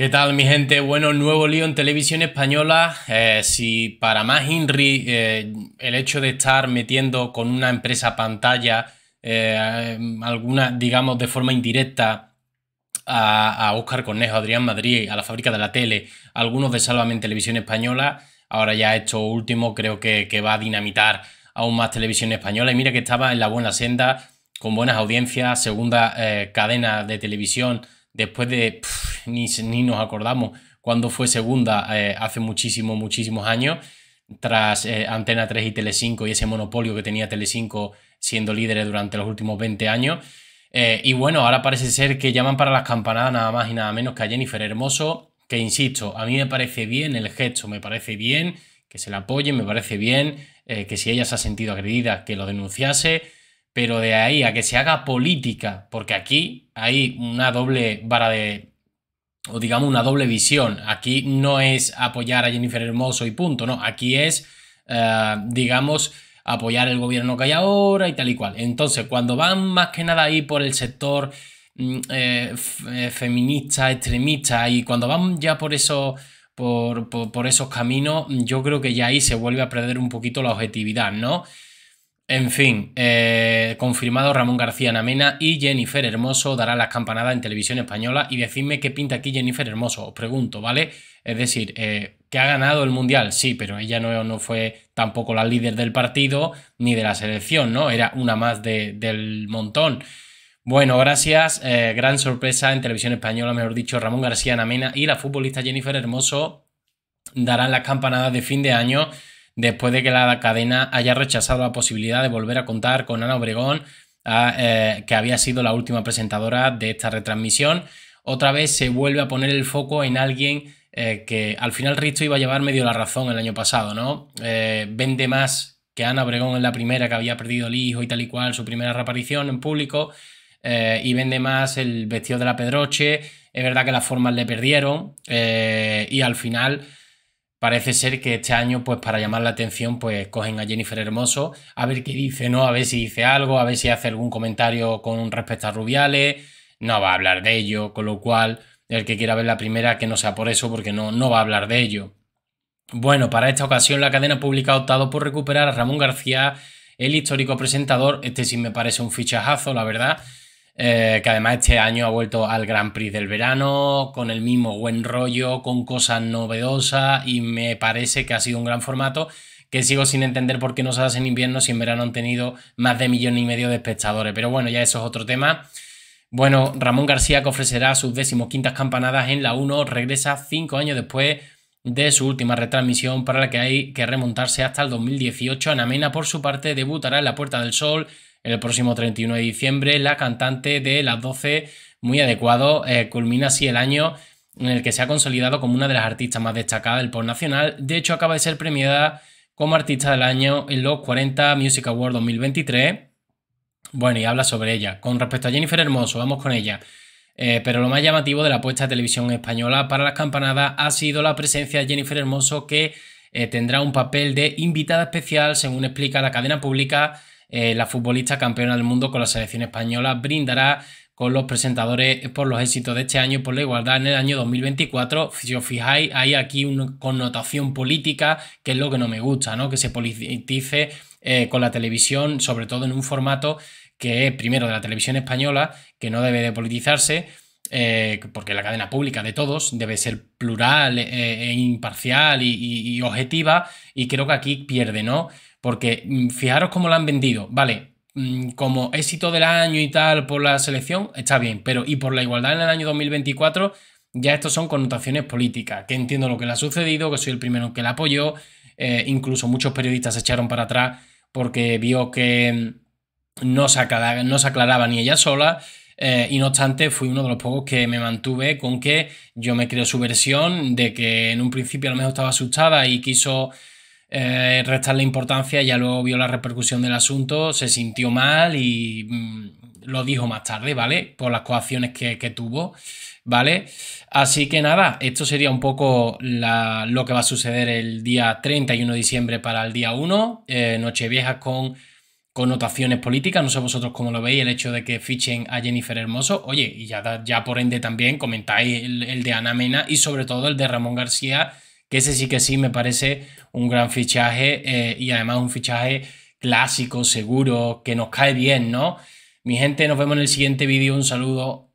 ¿Qué tal mi gente? Bueno, nuevo lío en televisión española. Eh, si para más Inri eh, el hecho de estar metiendo con una empresa pantalla eh, alguna, digamos, de forma indirecta a, a Óscar Cornejo, Adrián Madrid, a la fábrica de la tele, algunos de Salvame en televisión española, ahora ya esto último creo que, va a dinamitar aún más televisión española. Y mira que estaba en la buena senda, con buenas audiencias, segunda cadena de televisión, después de ni, nos acordamos cuando fue segunda eh, hace muchísimos, muchísimos años, tras eh, Antena 3 y Tele 5 y ese monopolio que tenía Tele 5 siendo líderes durante los últimos 20 años. Eh, y bueno, ahora parece ser que llaman para las campanadas nada más y nada menos que a Jennifer Hermoso, que insisto, a mí me parece bien el gesto, me parece bien que se la apoye, me parece bien que si ella se ha sentido agredida, que lo denunciase, pero de ahí a que se haga política, porque aquí hay una doble vara de, o digamos una doble visión. Aquí no es apoyar a Jennifer Hermoso y punto, no, aquí es, eh, digamos, apoyar el gobierno que hay ahora y tal y cual. Entonces, cuando van más que nada ahí por el sector mm, eh, eh, feminista, extremista, y cuando van ya por eso... por esos caminos, yo creo que ya ahí se vuelve a perder un poquito la objetividad, ¿no? En fin, eh, confirmado Ramón García Namena y Jennifer Hermoso dará las campanadas en televisión española. Y decidme qué pinta aquí Jennifer Hermoso, os pregunto, ¿vale? Es decir, eh, que ha ganado el Mundial, sí, pero ella no, no, fue tampoco la líder del partido ni de la selección, ¿no? Era una más del montón. Bueno, gracias. Eh, gran sorpresa en televisión española, mejor dicho, Ramón García Namena y la futbolista Jennifer Hermoso darán las campanadas de fin de año después de que la cadena haya rechazado la posibilidad de volver a contar con Ana Obregón, ah, eh, que había sido la última presentadora de esta retransmisión. Otra vez se vuelve a poner el foco en alguien eh, que al final Risto iba a llevar medio la razón el año pasado, ¿no? Eh, vende más que Ana Obregón en la primera, que había perdido el hijo y tal y cual, su primera reaparición en público, y vende más el vestido de la Pedroche. Es verdad que las formas le perdieron, y al final parece ser que este año, pues para llamar la atención, pues cogen a Jennifer Hermoso, a ver qué dice, ¿no? A ver si dice algo, a ver si hace algún comentario con respecto a Rubiales, no va a hablar de ello, con lo cual, el que quiera ver la primera, que no sea por eso, porque no, no va a hablar de ello. Bueno, para esta ocasión la cadena pública ha optado por recuperar a Ramón García, el histórico presentador, este sí me parece un fichajazo, la verdad, eh, que además este año ha vuelto al Gran Prix del verano, con el mismo buen rollo, con cosas novedosas y me parece que ha sido un gran formato que sigo sin entender por qué no se hace en invierno si en verano han tenido más de millón y medio de espectadores. Pero bueno, ya eso es otro tema. Bueno, Ramón García que ofrecerá sus quintas campanadas en la 1 regresa cinco años después de su última retransmisión para la que hay que remontarse hasta el 2018. Anamena por su parte debutará en la Puerta del Sol el próximo 31 de diciembre. La cantante de las 12, muy adecuado, eh, culmina así el año en el que se ha consolidado como una de las artistas más destacadas del pop nacional. De hecho, acaba de ser premiada como artista del año en los 40 Music Awards 2023. Bueno, y habla sobre ella. Con respecto a Jennifer Hermoso, vamos con ella. Eh, pero lo más llamativo de la puesta de televisión española para las campanadas ha sido la presencia de Jennifer Hermoso, que eh, tendrá un papel de invitada especial, según explica la cadena pública, eh, la futbolista campeona del mundo con la selección española brindará con los presentadores por los éxitos de este año y por la igualdad en el año 2024. Si os fijáis, hay aquí una connotación política, que es lo que no me gusta, ¿no? Que se politice eh, con la televisión, sobre todo en un formato que es primero de la televisión española, que no debe de politizarse eh, porque la cadena pública de todos debe ser plural eh, eh, e, imparcial y, objetiva, y creo que aquí pierde, ¿no? Porque mm, fijaros cómo la han vendido, vale, mm, como éxito del año y tal por la selección, está bien, pero y por la igualdad en el año 2024, ya esto son connotaciones políticas, que entiendo lo que le ha sucedido, que soy el primero que la apoyó, incluso muchos periodistas se echaron para atrás porque vio que mm, no se aclaraba ni ella sola, eh, y no obstante, fui uno de los pocos que me mantuve con que yo me creo su versión de que en un principio a lo mejor estaba asustada y quiso eh, restarle importancia, ya luego vio la repercusión del asunto, se sintió mal y mm, lo dijo más tarde, ¿vale? Por las coacciones que, tuvo. ¿vale? Así que nada, esto sería un poco lo que va a suceder el día 31 de diciembre para el día 1, eh, Nochevieja con connotaciones políticas. No sé vosotros cómo lo veis, el hecho de que fichen a Jennifer Hermoso. Oye, y ya, ya por ende también comentáis el, de Ana Mena y sobre todo el de Ramón García, que ese sí que sí me parece un gran fichaje eh, y además un fichaje clásico, seguro, que nos cae bien, ¿no? Mi gente, nos vemos en el siguiente vídeo. Un saludo.